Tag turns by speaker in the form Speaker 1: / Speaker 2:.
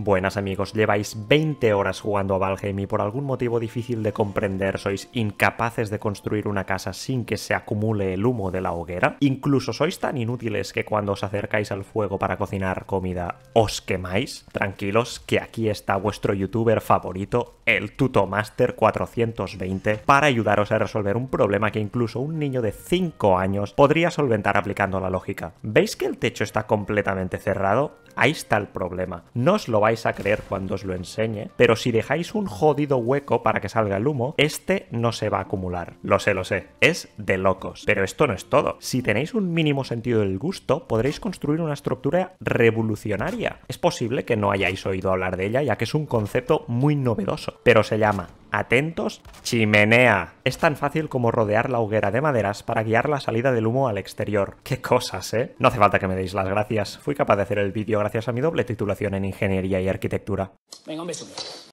Speaker 1: Buenas amigos, lleváis 20 horas jugando a Valheim y por algún motivo difícil de comprender sois incapaces de construir una casa sin que se acumule el humo de la hoguera. Incluso sois tan inútiles que cuando os acercáis al fuego para cocinar comida os quemáis. Tranquilos que aquí está vuestro youtuber favorito, el Tutomaster 420, para ayudaros a resolver un problema que incluso un niño de 5 años podría solventar aplicando la lógica. ¿Veis que el techo está completamente cerrado? Ahí está el problema. No os lo vais a creer cuando os lo enseñe, pero si dejáis un jodido hueco para que salga el humo, este no se va a acumular. Lo sé, lo sé. Es de locos. Pero esto no es todo. Si tenéis un mínimo sentido del gusto, podréis construir una estructura revolucionaria. Es posible que no hayáis oído hablar de ella, ya que es un concepto muy novedoso, pero se llama Atentos, chimenea. Es tan fácil como rodear la hoguera de maderas para guiar la salida del humo al exterior. ¡Qué cosas, eh! No hace falta que me deis las gracias. Fui capaz de hacer el vídeo gracias a mi doble titulación en Ingeniería y
Speaker 2: Arquitectura.
Speaker 3: Venga, un beso.